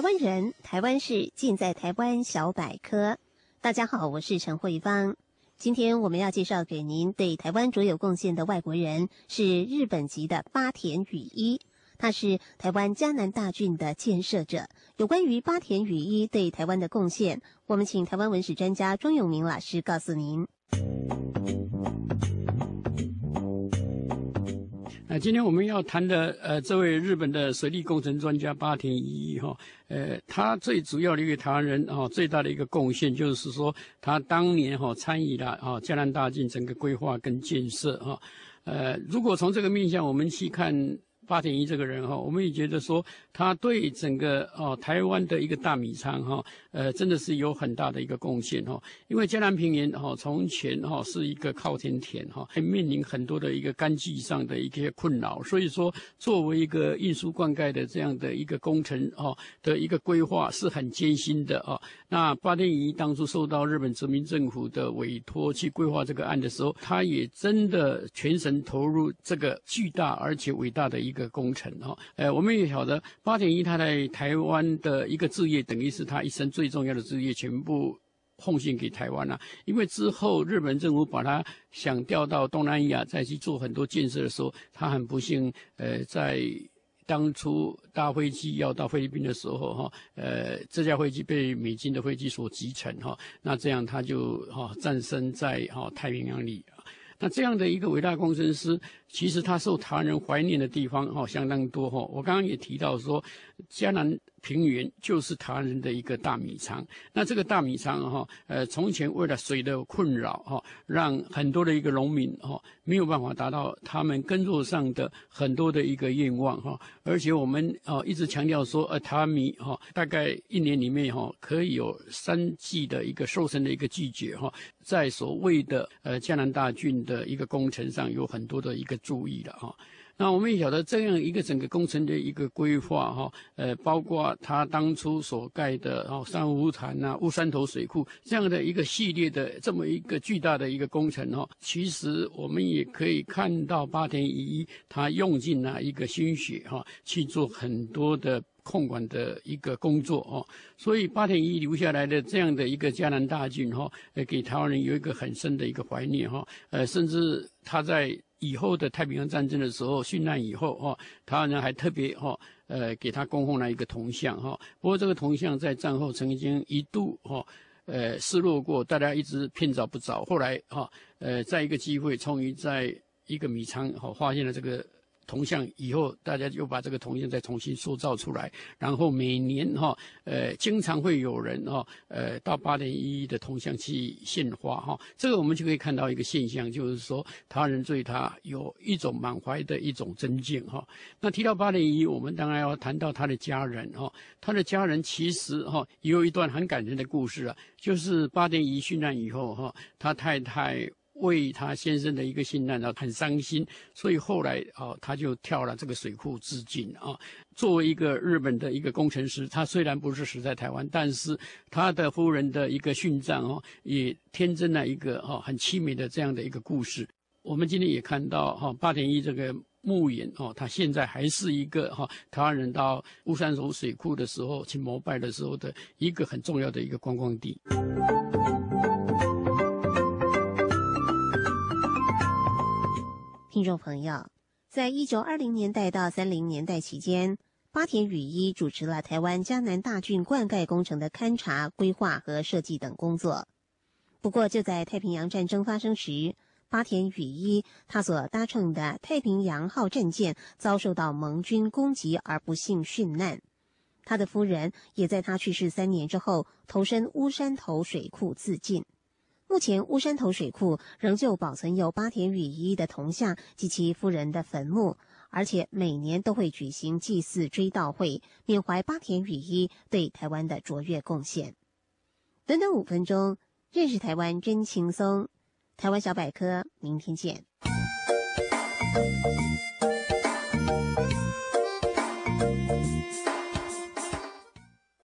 台湾人，台湾事，尽在台湾小百科。大家好，我是陈慧芳。今天我们要介绍给您对台湾卓有贡献的外国人是日本籍的八田雨衣，他是台湾江南大郡的建设者。有关于八田雨衣对台湾的贡献，我们请台湾文史专家庄永明老师告诉您。那今天我们要谈的，呃，这位日本的水利工程专家八田一，哈，呃，他最主要一个台湾人啊，最大的一个贡献就是说，他当年哈参与了啊，江南大进整个规划跟建设啊，呃，如果从这个面向我们去看。八点仪这个人哈，我们也觉得说，他对整个哦台湾的一个大米仓哈，呃，真的是有很大的一个贡献哈。因为江南平原哈，从前哈是一个靠天田哈，还面临很多的一个干季上的一些困扰，所以说作为一个运输灌溉的这样的一个工程哦的一个规划是很艰辛的哦。那八点仪当初受到日本殖民政府的委托去规划这个案的时候，他也真的全神投入这个巨大而且伟大的一个。个工程哦，呃，我们也晓得，八点一他在台湾的一个置业，等于是他一生最重要的置业，全部奉献给台湾了。因为之后日本政府把他想调到东南亚，再去做很多建设的时候，他很不幸，呃，在当初大飞机要到菲律宾的时候，哈，呃，这架飞机被美军的飞机所击沉，哈，那这样他就哈，战身在哈太平洋里那这样的一个伟大工程师，其实他受湾人怀念的地方哈相当多哈。我刚刚也提到说，江南。平原就是台湾人的一个大米仓，那这个大米仓哈，呃，从前为了水的困扰哈，让很多的一个农民哈没有办法达到他们耕作上的很多的一个愿望哈，而且我们啊一直强调说，呃，他米哈，大概一年里面哈可以有三季的一个瘦身的一个季节哈，在所谓的呃江南大郡的一个工程上有很多的一个注意的哈。那我们也晓得这样一个整个工程的一个规划哈，呃，包括他当初所盖的啊三瑚潭呐、乌山头水库这样的一个系列的这么一个巨大的一个工程哈，其实我们也可以看到八田一，他用尽了一个心血哈去做很多的。控管的一个工作哦，所以八点一留下来的这样的一个加拿大军哈，呃，给台湾人有一个很深的一个怀念哈，呃，甚至他在以后的太平洋战争的时候殉难以后哈，台湾人还特别哈，呃，给他供奉了一个铜像哈。不过这个铜像在战后曾经一度哈，呃，失落过，大家一直片找不找，后来哈，呃，在一个机会，终于在一个米仓哈发现了这个。铜像以后，大家又把这个铜像再重新塑造出来，然后每年哈，呃，经常会有人哈，呃，到八点一的铜像去献花哈，这个我们就可以看到一个现象，就是说他人对他有一种满怀的一种尊敬哈。那提到八点一，我们当然要谈到他的家人哈，他的家人其实哈也有一段很感人的故事啊，就是八点一殉难以后哈，他太太。为他先生的一个殉难，啊很伤心，所以后来啊，他就跳了这个水库自尽啊。作为一个日本的一个工程师，他虽然不是死在台湾，但是他的夫人的一个殉葬哦，也天真了一个哦很凄美的这样的一个故事。我们今天也看到哈，八田一这个墓园哦，他现在还是一个哈台湾人到乌山头水库的时候去膜拜的时候的一个很重要的一个观光地。听众朋友，在一九二零年代到三零年代期间，八田雨衣主持了台湾江南大郡灌溉工程的勘察、规划和设计等工作。不过，就在太平洋战争发生时，八田雨衣他所搭乘的“太平洋号”战舰遭受到盟军攻击而不幸殉难。他的夫人也在他去世三年之后投身乌山头水库自尽。目前乌山头水库仍旧保存有巴田雨衣的铜像及其夫人的坟墓，而且每年都会举行祭祀追悼会，缅怀巴田雨衣对台湾的卓越贡献。短短五分钟，认识台湾真轻松。台湾小百科，明天见。